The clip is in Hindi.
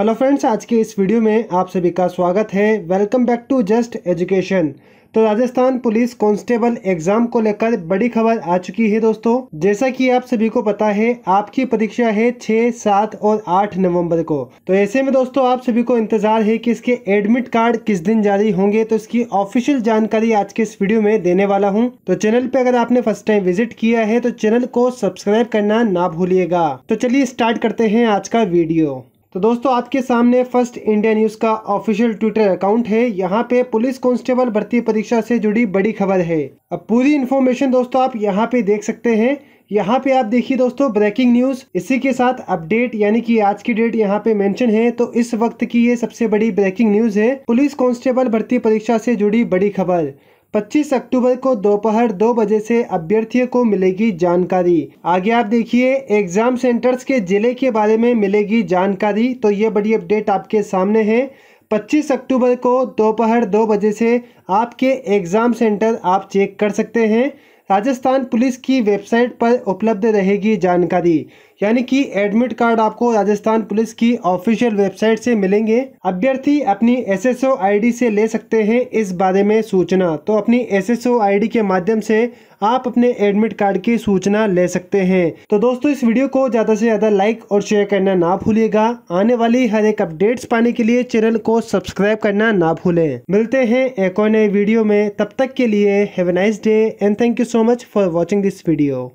हेलो फ्रेंड्स आज के इस वीडियो में आप सभी का स्वागत है welcome back to just education तो राजस्थान पुलिस कांस्टेबल एग्जाम को लेकर बड़ी खबर आ चुकी है दोस्तों जैसा कि आप सभी को पता है आपकी परीक्षा है छह सात और आठ नवंबर को तो ऐसे में दोस्तों आप सभी को इंतजार है कि इसके एडमिट कार्ड किस दिन जारी होंगे तो इसकी ऑफिशियल जानकारी आज के इस वीडियो में देने वाला हूँ तो चैनल पे अगर आपने फर्स्ट टाइम विजिट किया है तो चैनल को सब्सक्राइब करना ना भूलिएगा तो चलिए स्टार्ट करते हैं आज का वीडियो तो दोस्तों आपके सामने फर्स्ट इंडिया न्यूज़ का ऑफिशियल ट्विटर अकाउंट है यहाँ पे पुलिस कांस्टेबल भर्ती परीक्षा से जुड़ी बड़ी खबर है अब पूरी इन्फॉर्मेशन दोस्तों आप यहाँ पे देख सकते हैं यहाँ पे आप देखिए दोस्तों ब्रेकिंग न्यूज़ इसी के साथ अपडेट यानी कि आज की डेट यहाँ पे मेंशन है तो इस वक्त की ये सबसे बड़ी ब्रेकिंग न्यूज़ है पुलिस कांस्टेबल भर्ती परीक्षा से जुड़ी बड़ी खबर 25 अक्टूबर को दोपहर दो बजे से अभ्यर्थियों को मिलेगी जानकारी आगे आप देखिए एग्जाम सेंटर्स के जिले के बारे में मिलेगी जानकारी तो ये बड़ी अपडेट आपके सामने है 25 अक्टूबर को दोपहर दो बजे से आपके एग्जाम सेंटर आप चेक कर सकते हैं राजस्थान पुलिस की वेबसाइट पर उपलब्ध रहेगी जानकारी यानी कि एडमिट कार्ड आपको राजस्थान पुलिस की ऑफिशियल वेबसाइट से मिलेंगे अभ्यर्थी अपनी एसएसओ आईडी से ले सकते हैं इस बारे में सूचना तो अपनी एसएसओ आईडी के माध्यम से आप अपने एडमिट कार्ड की सूचना ले सकते हैं तो दोस्तों इस वीडियो को ज़्यादा से ज़्यादा लाइक और शेयर करना ना भूलिएगा आने वाली हर एक अपडेट्स पाने के लिए चैनल को सब्सक्राइब करना ना भूलें मिलते हैं एक और नए वीडियो में तब तक के लिए have nice day and thank you so much for watching this video